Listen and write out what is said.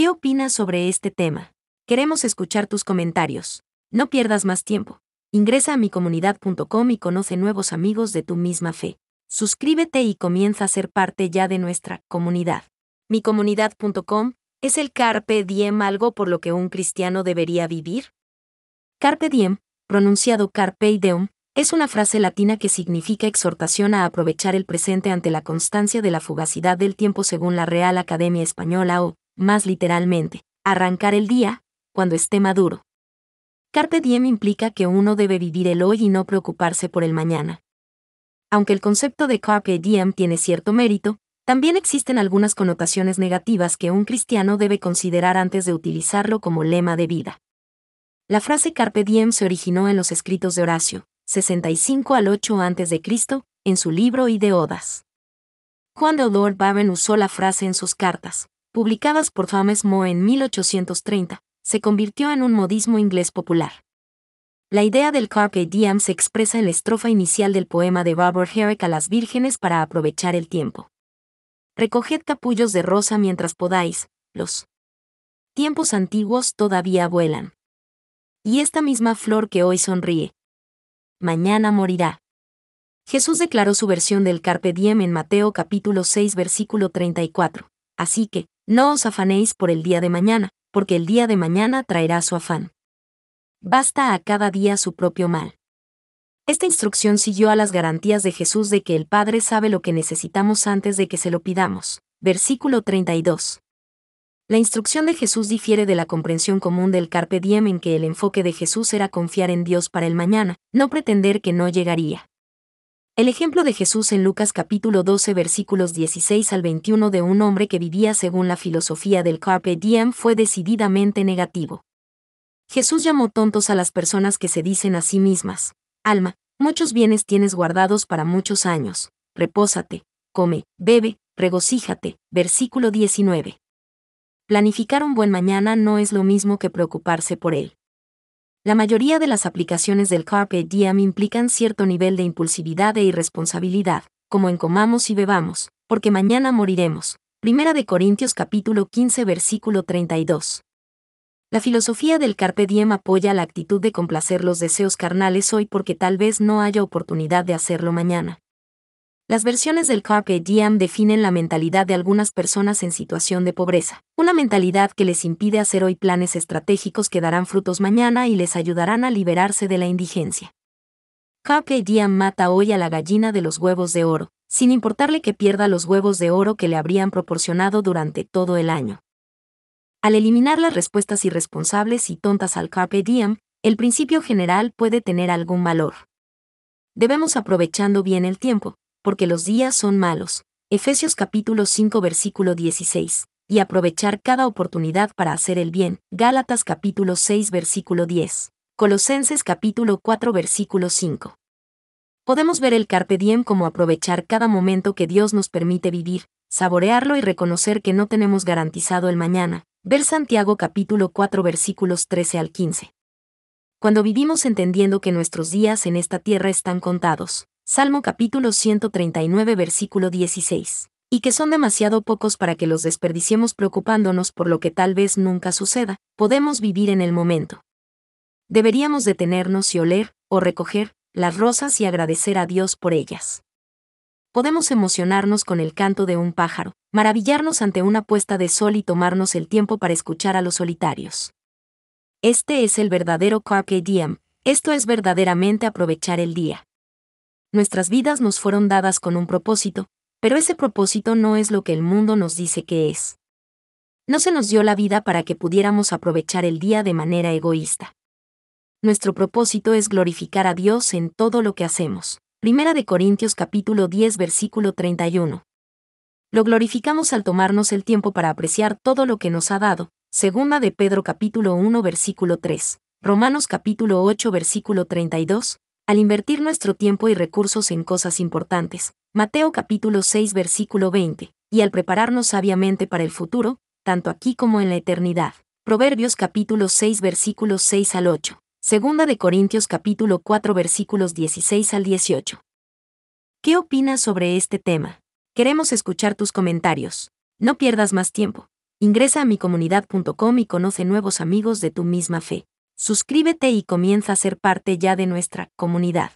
¿Qué opinas sobre este tema? Queremos escuchar tus comentarios. No pierdas más tiempo. Ingresa a micomunidad.com y conoce nuevos amigos de tu misma fe. Suscríbete y comienza a ser parte ya de nuestra comunidad. Micomunidad.com es el carpe diem algo por lo que un cristiano debería vivir. Carpe diem, pronunciado carpe deum, es una frase latina que significa exhortación a aprovechar el presente ante la constancia de la fugacidad del tiempo según la Real Academia Española o más literalmente, arrancar el día, cuando esté maduro. Carpe diem implica que uno debe vivir el hoy y no preocuparse por el mañana. Aunque el concepto de carpe diem tiene cierto mérito, también existen algunas connotaciones negativas que un cristiano debe considerar antes de utilizarlo como lema de vida. La frase carpe diem se originó en los escritos de Horacio, 65 al 8 a.C., en su libro y de Odas. Juan de Odor Baben usó la frase en sus cartas, publicadas por James Moe en 1830, se convirtió en un modismo inglés popular. La idea del carpe diem se expresa en la estrofa inicial del poema de Barbara Herrick a las vírgenes para aprovechar el tiempo. Recoged capullos de rosa mientras podáis, los tiempos antiguos todavía vuelan. Y esta misma flor que hoy sonríe, mañana morirá. Jesús declaró su versión del carpe diem en Mateo capítulo 6 versículo 34. Así que, no os afanéis por el día de mañana, porque el día de mañana traerá su afán. Basta a cada día su propio mal. Esta instrucción siguió a las garantías de Jesús de que el Padre sabe lo que necesitamos antes de que se lo pidamos. Versículo 32. La instrucción de Jesús difiere de la comprensión común del carpe diem en que el enfoque de Jesús era confiar en Dios para el mañana, no pretender que no llegaría. El ejemplo de Jesús en Lucas capítulo 12 versículos 16 al 21 de un hombre que vivía según la filosofía del carpe diem fue decididamente negativo. Jesús llamó tontos a las personas que se dicen a sí mismas, alma, muchos bienes tienes guardados para muchos años, repósate, come, bebe, regocíjate, versículo 19. Planificar un buen mañana no es lo mismo que preocuparse por él. La mayoría de las aplicaciones del Carpe Diem implican cierto nivel de impulsividad e irresponsabilidad, como en comamos y bebamos, porque mañana moriremos. Primera de Corintios capítulo 15 versículo 32. La filosofía del Carpe Diem apoya la actitud de complacer los deseos carnales hoy porque tal vez no haya oportunidad de hacerlo mañana. Las versiones del Carpe Diem definen la mentalidad de algunas personas en situación de pobreza, una mentalidad que les impide hacer hoy planes estratégicos que darán frutos mañana y les ayudarán a liberarse de la indigencia. Carpe Diem mata hoy a la gallina de los huevos de oro, sin importarle que pierda los huevos de oro que le habrían proporcionado durante todo el año. Al eliminar las respuestas irresponsables y tontas al Carpe Diem, el principio general puede tener algún valor. Debemos aprovechando bien el tiempo, porque los días son malos. Efesios capítulo 5 versículo 16. Y aprovechar cada oportunidad para hacer el bien. Gálatas capítulo 6 versículo 10. Colosenses capítulo 4 versículo 5. Podemos ver el carpe diem como aprovechar cada momento que Dios nos permite vivir, saborearlo y reconocer que no tenemos garantizado el mañana. Ver Santiago capítulo 4 versículos 13 al 15. Cuando vivimos entendiendo que nuestros días en esta tierra están contados, Salmo capítulo 139 versículo 16. Y que son demasiado pocos para que los desperdiciemos preocupándonos por lo que tal vez nunca suceda, podemos vivir en el momento. Deberíamos detenernos y oler, o recoger, las rosas y agradecer a Dios por ellas. Podemos emocionarnos con el canto de un pájaro, maravillarnos ante una puesta de sol y tomarnos el tiempo para escuchar a los solitarios. Este es el verdadero carpe diem, esto es verdaderamente aprovechar el día. Nuestras vidas nos fueron dadas con un propósito, pero ese propósito no es lo que el mundo nos dice que es. No se nos dio la vida para que pudiéramos aprovechar el día de manera egoísta. Nuestro propósito es glorificar a Dios en todo lo que hacemos. Primera de Corintios capítulo 10 versículo 31. Lo glorificamos al tomarnos el tiempo para apreciar todo lo que nos ha dado. Segunda de Pedro capítulo 1 versículo 3. Romanos capítulo 8 versículo 32, al invertir nuestro tiempo y recursos en cosas importantes. Mateo capítulo 6 versículo 20. Y al prepararnos sabiamente para el futuro, tanto aquí como en la eternidad. Proverbios capítulo 6 versículos 6 al 8. Segunda de Corintios capítulo 4 versículos 16 al 18. ¿Qué opinas sobre este tema? Queremos escuchar tus comentarios. No pierdas más tiempo. Ingresa a mi micomunidad.com y conoce nuevos amigos de tu misma fe suscríbete y comienza a ser parte ya de nuestra comunidad.